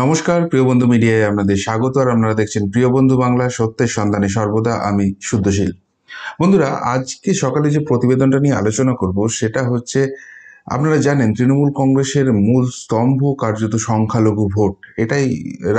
নমস্কার প্রিয় বন্ধু মিডিয়ায় আপনাদের স্বাগত আর আপনারা দেখছেন প্রিয় বন্ধু বাংলা সত্যের সন্ধানে সর্বদা আমি শুদ্ধশীল বন্ধুরা আজকে সকালে যে প্রতিবেদনটা নিয়ে আলোচনা করব সেটা হচ্ছে আপনারা জানেন তৃণমূল কংগ্রেসের মূল স্তম্ভ কার্যত সংখ্যালঘু ভোট এটাই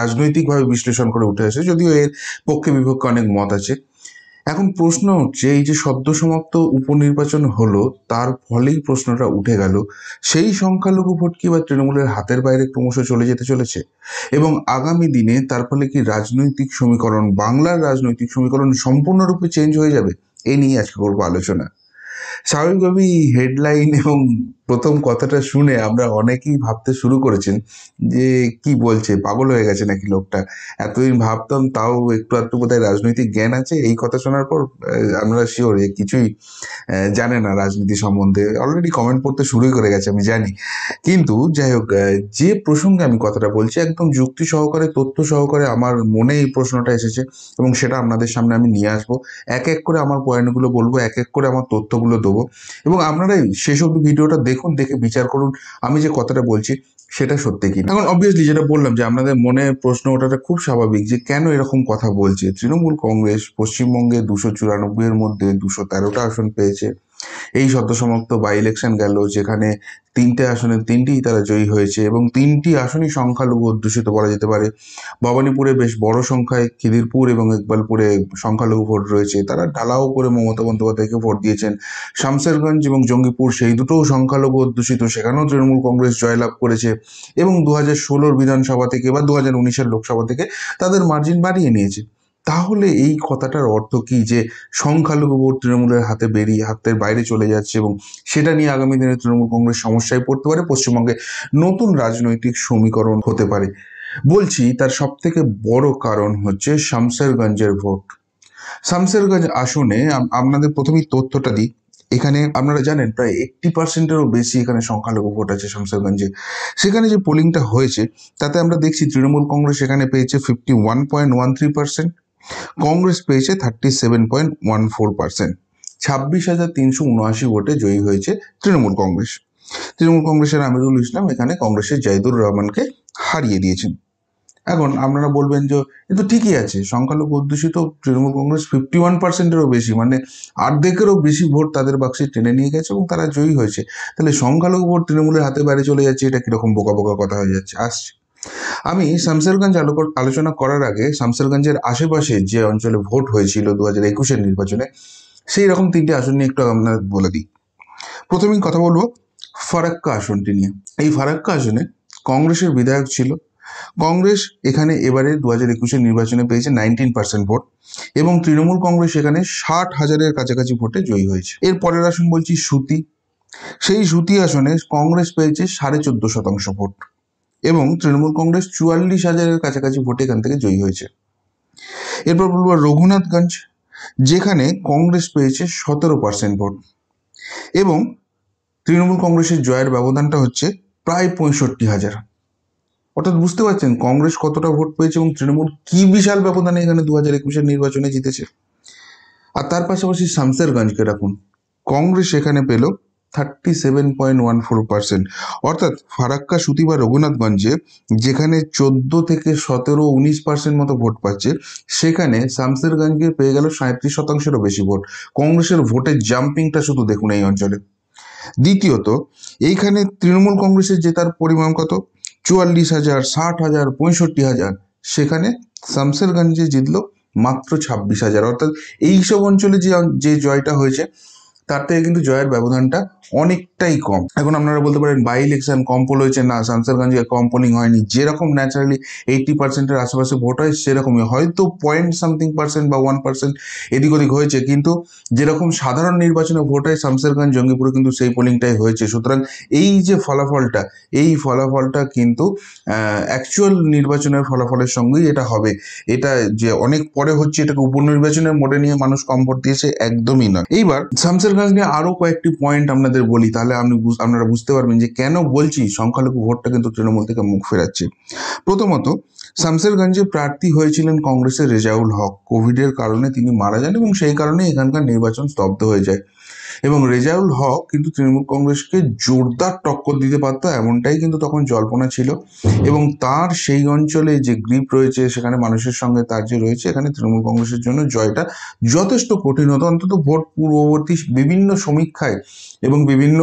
রাজনৈতিকভাবে বিশ্লেষণ করে উঠে আসে যদিও এর পক্ষে বিপক্ষে অনেক মত আছে এখন প্রশ্ন হচ্ছে এই যে সদ্য সমাপ্ত উপনির্বাচন হলো তার ফলেই প্রশ্নটা উঠে গেল সেই সংখ্যালঘু ভোট কি বা তৃণমূলের হাতের বাইরে ক্রমশ চলে যেতে চলেছে এবং আগামী দিনে তার ফলে কি রাজনৈতিক সমীকরণ বাংলার রাজনৈতিক সমীকরণ সম্পূর্ণরূপে চেঞ্জ হয়ে যাবে এ নিয়ে আজকে করবো আলোচনা স্বাভাবিকভাবেই হেডলাইন এবং প্রথম কথাটা শুনে আমরা অনেকেই ভাবতে শুরু করেছেন যে কি বলছে পাগল হয়ে গেছে নাকি লোকটা এতদিন ভাবতাম তাও একটু আধটু কোথায় রাজনৈতিক জ্ঞান আছে এই কথা শোনার পর আমরা শিওর কিছুই জানে না রাজনীতি সম্বন্ধে অলরেডি কমেন্ট পড়তে শুরুই করে গেছে আমি জানি কিন্তু যাই হোক যে প্রসঙ্গে আমি কথাটা বলছি একদম যুক্তি সহকারে তথ্য সহকারে আমার মনে এই প্রশ্নটা এসেছে এবং সেটা আপনাদের সামনে আমি নিয়ে আসবো এক এক করে আমার পয়েন্টগুলো বলবো এক এক করে আমার তথ্যগুলো দেবো এবং আপনারাই সেসব ভিডিওটা দেখুন দেখে বিচার করুন আমি যে কথাটা বলছি সেটা সত্যি কি এখন অবভিয়াসলি যেটা বললাম যে আপনাদের মনে প্রশ্ন ওঠাটা খুব স্বাভাবিক যে কেন এরকম কথা বলছে তৃণমূল কংগ্রেস পশ্চিমবঙ্গে দুশো চুরানব্বইয়ের মধ্যে দুশো তেরোটা আসন পেয়েছে এই সদ্যসমাপ্ত বাই ইলেকশন গেল যেখানে তিনটে আসনে তিনটিই তারা জয়ী হয়েছে এবং তিনটি আসনই সংখ্যালঘু অধ্যুষিত বলা যেতে পারে ভবানীপুরে বেশ বড় সংখ্যায় খিদিরপুর এবং ইকবালপুরে সংখ্যালঘু ভোট রয়েছে তারা ঢালাও করে মমতা বন্দ্যোপাধ্যায়কে ভোট দিয়েছেন শামসেরগঞ্জ এবং জঙ্গিপুর সেই দুটোও সংখ্যালঘু অধ্যুষিত সেখানেও তৃণমূল কংগ্রেস জয়লাভ করেছে এবং দু হাজার ষোলোর বিধানসভা থেকে বা দু হাজার উনিশের লোকসভা থেকে তাদের মার্জিন বাড়িয়ে নিয়েছে তাহলে এই কথাটার অর্থ কি যে সংখ্যালঘু ভোট তৃণমূলের হাতে বেরিয়ে হাতের বাইরে চলে যাচ্ছে এবং সেটা নিয়ে আগামী দিনে তৃণমূল কংগ্রেস সমস্যায় পড়তে পারে পশ্চিমবঙ্গে নতুন রাজনৈতিক সমীকরণ হতে পারে বলছি তার সব থেকে বড় কারণ হচ্ছে শামসেরগঞ্জের ভোট শামসেরগঞ্জ আসনে আপনাদের প্রথমেই তথ্যটা দিই এখানে আপনারা জানেন প্রায় এইট্টি পার্সেন্টেরও বেশি এখানে সংখ্যালঘু ভোট আছে শামসারগঞ্জে সেখানে যে পোলিংটা হয়েছে তাতে আমরা দেখছি তৃণমূল কংগ্রেস এখানে পেয়েছে fifty one point one three percent Congress পেয়েছে thirty seven point one four percent ছাব্বিশ হাজার তিনশো উনআশি ভোটে জয়ী হয়েছে তৃণমূল কংগ্রেস তৃণমূল কংগ্রেসের আমিরুল ইসলাম এখানে কংগ্রেসের জাইদুর রহমানকে হারিয়ে দিয়েছেন এখন আপনারা বলবেন যে এ তো ঠিকই আছে সংখ্যালঘু অধ্যুষিত তৃণমূল কংগ্রেস ফিফটি ওয়ান পার্সেন্টেরও বেশি মানে আর্ধেকেরও বেশি ভোট তাদের বাক্সে টেনে নিয়ে গেছে এবং তারা জয়ী হয়েছে তাহলে সংখ্যালঘু ভোট তৃণমূলের হাতে বাইরে চলে যাচ্ছে এটা কীরকম বোকা বোকা কথা হয়ে যাচ্ছে আসছে আমি শামসেরগঞ্জ আলোচনা করার আগে শামসেরগঞ্জের আশেপাশে যে অঞ্চলে ভোট হয়েছিল দু হাজার একুশের নির্বাচনে সেই রকম তিনটি আসন নিয়ে একটু আপনার বলে দিই প্রথমেই কথা বলবো ফারাক্কা আসনটি নিয়ে এই ফারাক্কা আসনে কংগ্রেসের বিধায়ক ছিল কংগ্রেস এখানে এবারে দু হাজার একুশের নির্বাচনে পেয়েছে নাইনটিন পার্সেন্ট ভোট এবং তৃণমূল কংগ্রেস এখানে ষাট হাজারের কাছাকাছি ভোটে জয়ী হয়েছে এর পরের আসন বলছি সুতি সেই সুতি আসনে কংগ্রেস পেয়েছে সাড়ে চোদ্দ শতাংশ ভোট এবং তৃণমূল কংগ্রেস চুয়াল্লিশ হাজারের কাছাকাছি ভোটে এখান থেকে জয়ী হয়েছে এরপর বলব রঘুনাথগঞ্জ যেখানে কংগ্রেস পেয়েছে সতেরো পার্সেন্ট ভোট এবং তৃণমূল কংগ্রেসের জয়ের ব্যবধানটা হচ্ছে প্রায় পঁয়ষট্টি হাজার অর্থাৎ বুঝতে পারছেন কংগ্রেস কতটা ভোট পেয়েছে এবং তৃণমূল কি বিশাল ব্যবধানে এখানে দু হাজার একুশের নির্বাচনে জিতেছে আর তার পাশাপাশি শামসেরগঞ্জকে রাখুন কংগ্রেস এখানে পেল thirty seven point one four percent অর্থাৎ ফারাক্কা সুতি বা রঘুনাথগঞ্জে যেখানে চোদ্দো থেকে সতেরো উনিশ পার্সেন্ট মতো ভোট পাচ্ছে সেখানে শামসেরগঞ্জে পেয়ে গেল সাঁত্রিশ শতাংশেরও বেশি ভোট কংগ্রেসের ভোটের জাম্পিংটা শুধু দেখুন এই অঞ্চলে দ্বিতীয়ত এইখানে তৃণমূল কংগ্রেসের জেতার পরিমাণ কত চুয়াল্লিশ হাজার ষাট হাজার পঁয়ষট্টি হাজার সেখানে শামসেরগঞ্জে জিতলো মাত্র ছাব্বিশ হাজার অর্থাৎ এইসব অঞ্চলে যে যে জয়টা হয়েছে তার থেকে কিন্তু জয়ের ব্যবধানটা অনেকটাই কম এখন আপনারা বলতে পারেন বাই ইলেকশন কম পোল হয়েছে না সানসারগঞ্জে কম পোলিং হয়নি যেরকম ন্যাচারালি এইটটি পার্সেন্টের আশেপাশে ভোট হয় সেরকমই হয়তো পয়েন্ট সামথিং পার্সেন্ট বা ওয়ান পার্সেন্ট এদিক ওদিক হয়েছে কিন্তু যেরকম সাধারণ নির্বাচনে ভোট হয় সামসারগঞ্জ জঙ্গিপুরে কিন্তু সেই পোলিংটাই হয়েছে সুতরাং এই যে ফলাফলটা এই ফলাফলটা কিন্তু অ্যাকচুয়াল নির্বাচনের ফলাফলের সঙ্গেই এটা হবে এটা যে অনেক পরে হচ্ছে এটাকে উপনির্বাচনের মোড়ে নিয়ে মানুষ কম ভোট দিয়েছে একদমই নয় এইবার সামসারগঞ্জ আজকে আরও কয়েকটি পয়েন্ট আপনাদের বলি তাহলে আপনি আপনারা বুঝতে পারবেন যে কেন বলছি সংখ্যালঘু ভোটটা কিন্তু তৃণমূল থেকে মুখ ফেরাচ্ছে প্রথমত শামসেরগঞ্জে প্রার্থী হয়েছিলেন কংগ্রেসের রেজাউল হক কোভিডের কারণে তিনি মারা যান এবং সেই কারণে এখানকার নির্বাচন স্তব্ধ হয়ে যায় এবং রেজাউল হক কিন্তু তৃণমূল কংগ্রেসকে জোরদার টক্কর দিতে পারত এমনটাই কিন্তু তখন জল্পনা ছিল এবং তার সেই অঞ্চলে যে গ্রিপ রয়েছে সেখানে মানুষের সঙ্গে তার যে রয়েছে এখানে তৃণমূল কংগ্রেসের জন্য জয়টা যথেষ্ট কঠিন হতো অন্তত ভোট পূর্ববর্তী বিভিন্ন সমীক্ষায় এবং বিভিন্ন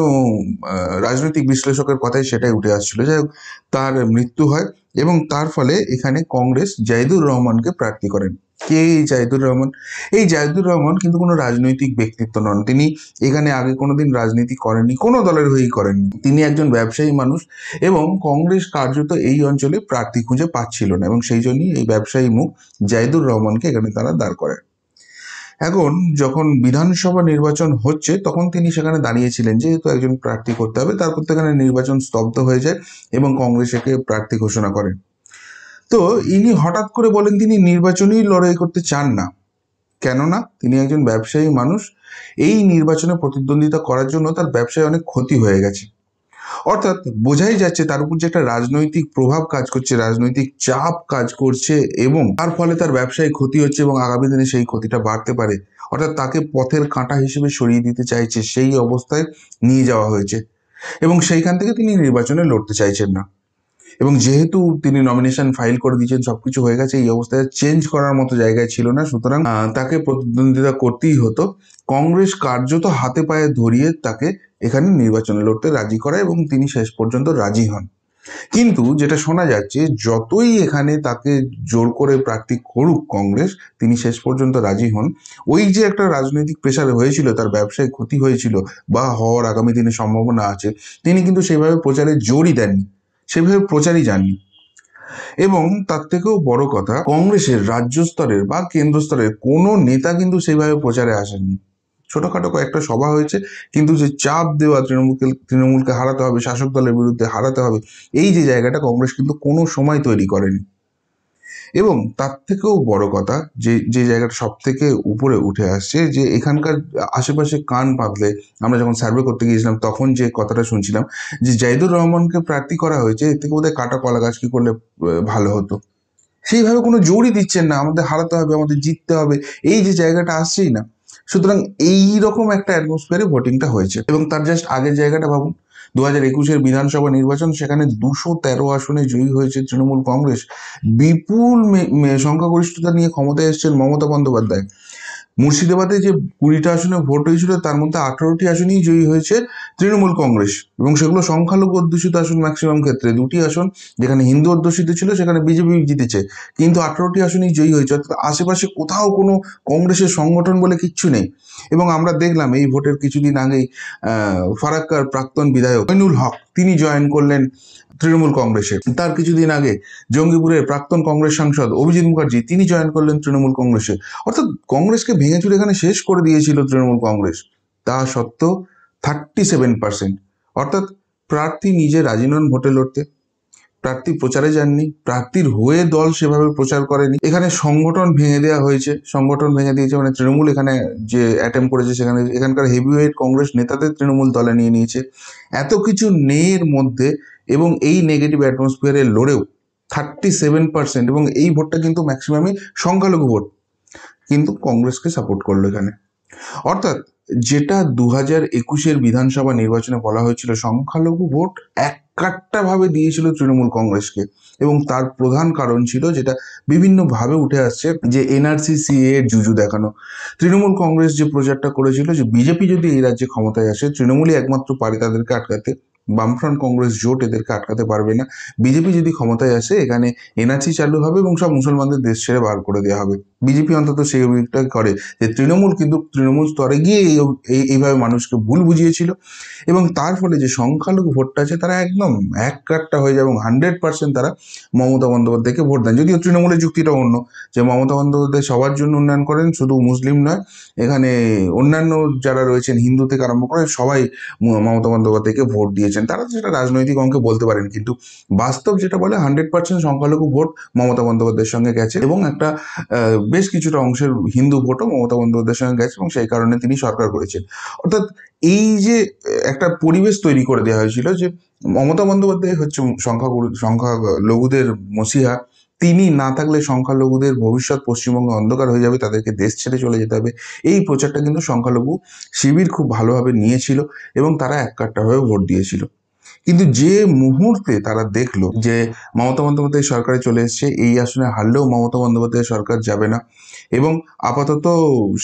রাজনৈতিক বিশ্লেষকের কথায় সেটাই উঠে আসছিল যাই হোক তার মৃত্যু হয় এবং তার ফলে এখানে কংগ্রেস জাহিদুর রহমানকে প্রার্থী করেন কে এই জাহিদুর রহমান এই জাহিদুর রহমান কিন্তু কোনো রাজনৈতিক ব্যক্তিত্ব নন তিনি এখানে আগে কোনো দিন রাজনীতি করেননি কোনো দলের হয়েই করেননি তিনি একজন ব্যবসায়ী মানুষ এবং কংগ্রেস কার্যত এই অঞ্চলে প্রার্থী খুঁজে পাচ্ছিল না এবং সেই জন্যই এই ব্যবসায়ী মুখ জাহিদুর রহমানকে এখানে তারা দাঁড় করেন এখন যখন বিধানসভা নির্বাচন হচ্ছে তখন তিনি সেখানে দাঁড়িয়েছিলেন যেহেতু একজন প্রার্থী করতে হবে তারপর সেখানে নির্বাচন স্তব্ধ হয়ে যায় এবং কংগ্রেস একে প্রার্থী ঘোষণা করেন তো ইনি হঠাৎ করে বলেন তিনি নির্বাচনী লড়াই করতে চান না কেননা তিনি একজন ব্যবসায়ী মানুষ এই নির্বাচনে প্রতিদ্বন্দ্বিতা করার জন্য তার ব্যবসায় অনেক ক্ষতি হয়ে গেছে অর্থাৎ বোঝাই যাচ্ছে তার উপর যে একটা রাজনৈতিক প্রভাব কাজ করছে রাজনৈতিক চাপ কাজ করছে এবং তার ফলে তার ব্যবসায় ক্ষতি হচ্ছে এবং আগামী দিনে সেই ক্ষতিটা বাড়তে পারে অর্থাৎ তাকে পথের কাঁটা হিসেবে সরিয়ে দিতে চাইছে সেই অবস্থায় নিয়ে যাওয়া হয়েছে এবং সেইখান থেকে তিনি নির্বাচনে লড়তে চাইছেন না এবং যেহেতু তিনি নমিনেশন ফাইল করে দিয়েছেন সবকিছু হয়ে গেছে এই অবস্থায় চেঞ্জ করার মতো জায়গায় ছিল না সুতরাং তাকে প্রতিদ্বন্দ্বিতা করতেই হতো কংগ্রেস কার্যত হাতে পায়ে ধরিয়ে তাকে এখানে নির্বাচনে লড়তে রাজি করায় এবং তিনি শেষ পর্যন্ত রাজি হন কিন্তু যেটা শোনা যাচ্ছে যতই এখানে তাকে জোর করে প্রার্থী করুক কংগ্রেস তিনি শেষ পর্যন্ত রাজি হন ওই যে একটা রাজনৈতিক প্রেশার হয়েছিল তার ব্যবসায় ক্ষতি হয়েছিল বা হওয়ার আগামী দিনে সম্ভাবনা আছে তিনি কিন্তু সেভাবে প্রচারে জোরই দেননি সেভাবে প্রচারই যাননি এবং তার থেকেও বড় কথা কংগ্রেসের রাজ্য স্তরের বা কেন্দ্র স্তরের কোনো নেতা কিন্তু সেভাবে প্রচারে আসেননি ছোটোখাটো কয়েকটা সভা হয়েছে কিন্তু যে চাপ দেওয়া তৃণমূলকে তৃণমূলকে হারাতে হবে শাসক দলের বিরুদ্ধে হারাতে হবে এই যে জায়গাটা কংগ্রেস কিন্তু কোনো সময় তৈরি করেনি এবং তার থেকেও বড় কথা যে যে জায়গাটা সব থেকে উপরে উঠে আসছে যে এখানকার আশেপাশে কান পাতলে আমরা যখন সার্ভে করতে গিয়েছিলাম তখন যে কথাটা শুনছিলাম যে জাইদুর রহমানকে প্রার্থী করা হয়েছে এর থেকে বোধহয় কাটা কলা গাছ কি করলে ভালো হতো সেইভাবে কোনো জোরই দিচ্ছেন না আমাদের হারাতে হবে আমাদের জিততে হবে এই যে জায়গাটা আসছেই না সুতরাং এই রকম একটা অ্যাটমসফিয়ারে ভোটিংটা হয়েছে এবং তার জাস্ট আগের জায়গাটা ভাবুন দু হাজার একুশের বিধানসভা নির্বাচন সেখানে দুশো তেরো আসনে জয়ী হয়েছে তৃণমূল কংগ্রেস বিপুল সংখ্যাগরিষ্ঠতা নিয়ে ক্ষমতায় এসছেন মমতা বন্দ্যোপাধ্যায় মুর্শিদাবাদে যে কুড়িটা আসনে ভোট হয়েছিল তার মধ্যে আঠারোটি আসনেই জয়ী হয়েছে তৃণমূল কংগ্রেস এবং সেগুলো সংখ্যালঘু অধ্যুষিত আসন ম্যাক্সিমাম ক্ষেত্রে দুটি আসন যেখানে হিন্দু অধ্যুষিত ছিল সেখানে বিজেপি জিতেছে কিন্তু আঠারোটি আসনেই জয়ী হয়েছে অর্থাৎ আশেপাশে কোথাও কোনো কংগ্রেসের সংগঠন বলে কিচ্ছু নেই এবং আমরা দেখলাম এই ভোটের কিছুদিন আগেই ফারাক্কার প্রাক্তন বিধায়ক মইনুল হক তিনি জয়েন করলেন তৃণমূল কংগ্রেসে তার কিছুদিন আগে জঙ্গিপুরের প্রাক্তন কংগ্রেস সাংসদ অভিজিৎ মুখার্জি তিনি জয়েন করলেন তৃণমূল কংগ্রেসে অর্থাৎ কংগ্রেসকে ভেঙে চুরে এখানে শেষ করে দিয়েছিল তৃণমূল কংগ্রেস তা সত্ত্বেও থার্টি সেভেন পার্সেন্ট অর্থাৎ প্রার্থী নিজে রাজিনন ভোটে লড়তে প্রার্থী প্রচারে যাননি প্রার্থীর হয়ে দল সেভাবে প্রচার করেনি এখানে সংগঠন ভেঙে দেওয়া হয়েছে সংগঠন ভেঙে দিয়েছে মানে তৃণমূল এখানে যে অ্যাটেম্প করেছে সেখানে এখানকার হেভিওয়েট কংগ্রেস নেতাদের তৃণমূল দলে নিয়ে নিয়েছে এত কিছু নেয়ের মধ্যে এবং এই নেগেটিভ অ্যাটমসফিয়ারে লড়েও থার্টি সেভেন পার্সেন্ট এবং এই ভোটটা কিন্তু ম্যাক্সিমামই সংখ্যালঘু ভোট কিন্তু কংগ্রেসকে সাপোর্ট করলো এখানে অর্থাৎ যেটা দু হাজার একুশের বিধানসভা নির্বাচনে বলা হয়েছিল সংখ্যালঘু ভোট এক কাট্টাভাবে দিয়েছিল তৃণমূল কংগ্রেসকে এবং তার প্রধান কারণ ছিল যেটা বিভিন্নভাবে উঠে আসছে যে এনআরসি সিএ এর জুজু দেখানো তৃণমূল কংগ্রেস যে প্রচারটা করেছিল যে বিজেপি যদি এই রাজ্যে ক্ষমতায় আসে তৃণমূলই একমাত্র পারে তাদেরকে আটকাতে বামফ্রন্ট কংগ্রেস জোট এদেরকে আটকাতে পারবে না বিজেপি যদি ক্ষমতায় আসে এখানে এনআরসি চালু হবে এবং সব মুসলমানদের দেশ ছেড়ে বার করে দেওয়া হবে বিজেপি অন্তত সেই অভিযোগটা করে যে তৃণমূল কিন্তু তৃণমূল স্তরে গিয়ে এই এইভাবে মানুষকে ভুল বুঝিয়েছিল এবং তার ফলে যে সংখ্যালঘু ভোটটা আছে তারা একদম এক কাটটা হয়ে যায় এবং হান্ড্রেড পার্সেন্ট তারা মমতা বন্দ্যোপাধ্যায়কে ভোট দেন যদিও তৃণমূলের যুক্তিটা অন্য যে মমতা বন্দ্যোপাধ্যায় সবার জন্য উন্নয়ন করেন শুধু মুসলিম নয় এখানে অন্যান্য যারা রয়েছেন হিন্দু থেকে আরম্ভ করে সবাই মমতা বন্দ্যোপাধ্যায়কে ভোট দিয়েছেন তারা সেটা রাজনৈতিক অঙ্কে বলতে পারেন কিন্তু বাস্তব যেটা বলে হান্ড্রেড পার্সেন্ট সংখ্যালঘু ভোট মমতা বন্দ্যোপাধ্যায়ের সঙ্গে গেছে এবং একটা বেশ কিছুটা অংশের হিন্দু ভোটও মমতা বন্দ্যোপাধ্যায়ের সঙ্গে গেছে এবং সেই কারণে তিনি সরকার করেছেন অর্থাৎ এই যে একটা পরিবেশ তৈরি করে দেওয়া হয়েছিল যে মমতা বন্দ্যোপাধ্যায় হচ্ছে সংখ্যাগুরু সংখ্যা লঘুদের মসিহা তিনি না থাকলে সংখ্যালঘুদের ভবিষ্যৎ পশ্চিমবঙ্গে অন্ধকার হয়ে যাবে তাদেরকে দেশ ছেড়ে চলে যেতে হবে এই প্রচারটা কিন্তু সংখ্যালঘু শিবির খুব ভালোভাবে নিয়েছিল এবং তারা এককাট্টাভাবে ভোট দিয়েছিল কিন্তু যে মুহূর্তে তারা দেখলো যে মমতা বন্দ্যোপাধ্যায় সরকারে চলে এসছে এই আসনে হারলেও মমতা বন্দ্যোপাধ্যায় সরকার যাবে না এবং আপাতত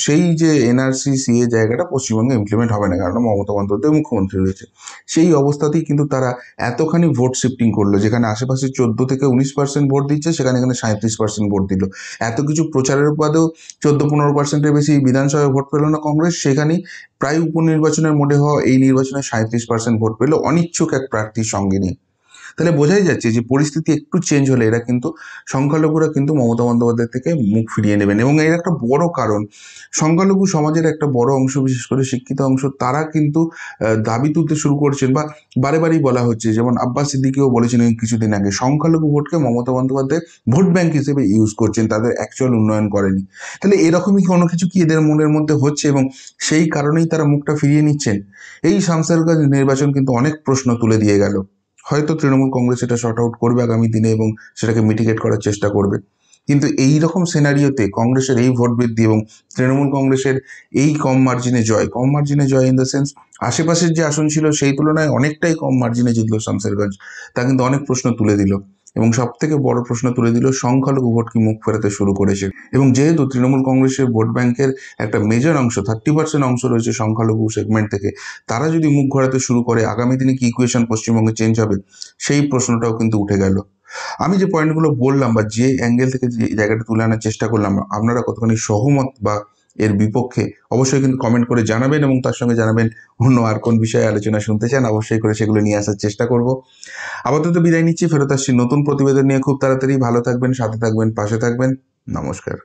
সেই যে এনআরসি সিএ জায়গাটা পশ্চিমবঙ্গে ইমপ্লিমেন্ট হবে না কারণ মমতা বন্দ্যোপাধ্যায় মুখ্যমন্ত্রী রয়েছে সেই অবস্থাতেই কিন্তু তারা এতখানি ভোট শিফটিং করলো যেখানে আশেপাশে চোদ্দো থেকে উনিশ পার্সেন্ট ভোট দিচ্ছে সেখানে এখানে সাঁত্রিশ পার্সেন্ট ভোট দিল এত কিছু প্রচারের উপাদেও চোদ্দো পনেরো পার্সেন্টের বেশি বিধানসভায় ভোট পেল না কংগ্রেস সেখানেই প্রায় উপনির্বাচনের মোডে হওয়া এই নির্বাচনে সাঁত্রিশ পার্সেন্ট ভোট পেল অনিচ্ছুক এক প্রার্থী সঙ্গে নিন তাহলে বোঝাই যাচ্ছে যে পরিস্থিতি একটু চেঞ্জ হলে এরা কিন্তু সংখ্যালঘুরা কিন্তু মমতা বন্দ্যোপাধ্যায় থেকে মুখ ফিরিয়ে নেবেন এবং এর একটা বড় কারণ সংখ্যালঘু সমাজের একটা বড় অংশ বিশেষ করে শিক্ষিত অংশ তারা কিন্তু দাবি তুলতে শুরু করছেন বা বারে বারেই বলা হচ্ছে যেমন আব্বাস সিদ্দিকেও বলেছেন কিছুদিন আগে সংখ্যালঘু ভোটকে মমতা বন্দ্যোপাধ্যায় ভোট ব্যাংক হিসেবে ইউজ করছেন তাদের অ্যাকচুয়াল উন্নয়ন করেনি তাহলে এরকমই কোনো কিছু কি এদের মনের মধ্যে হচ্ছে এবং সেই কারণেই তারা মুখটা ফিরিয়ে নিচ্ছেন এই শামসারগঞ্জ নির্বাচন কিন্তু অনেক প্রশ্ন তুলে দিয়ে গেল হয়তো তৃণমূল কংগ্রেস এটা শর্ট আউট করবে আগামী দিনে এবং সেটাকে মিটিগেট করার চেষ্টা করবে কিন্তু এই রকম সিনারিওতে কংগ্রেসের এই ভোট বৃদ্ধি এবং তৃণমূল কংগ্রেসের এই কম মার্জিনে জয় কম মার্জিনে জয় ইন দ্য সেন্স আশেপাশের যে আসন ছিল সেই তুলনায় অনেকটাই কম মার্জিনে জিতল শামসেরগঞ্জ তা কিন্তু অনেক প্রশ্ন তুলে দিল এবং সব থেকে বড় প্রশ্ন তুলে দিল সংখ্যালঘু ভোট কি মুখ ফেরাতে শুরু করেছে এবং যেহেতু তৃণমূল কংগ্রেসের ভোট ব্যাংকের একটা মেজর অংশ থার্টি পার্সেন্ট অংশ রয়েছে সংখ্যালঘু সেগমেন্ট থেকে তারা যদি মুখ ঘোরাতে শুরু করে আগামী দিনে কি ইকুয়েশন পশ্চিমবঙ্গে চেঞ্জ হবে সেই প্রশ্নটাও কিন্তু উঠে গেল আমি যে পয়েন্টগুলো বললাম বা যে অ্যাঙ্গেল থেকে যে জায়গাটা তুলে আনার চেষ্টা করলাম আপনারা কতখানি সহমত বা এর বিপক্ষে অবশ্যই কিন্তু কমেন্ট করে জানাবেন এবং তার সঙ্গে জানাবেন অন্য আর কোন বিষয়ে আলোচনা শুনতে চান অবশ্যই করে সেগুলো নিয়ে আসার চেষ্টা করব আপাতত বিদায় নিচ্ছি ফেরত আসছি নতুন প্রতিবেদন নিয়ে খুব তাড়াতাড়ি ভালো থাকবেন সাথে থাকবেন পাশে থাকবেন নমস্কার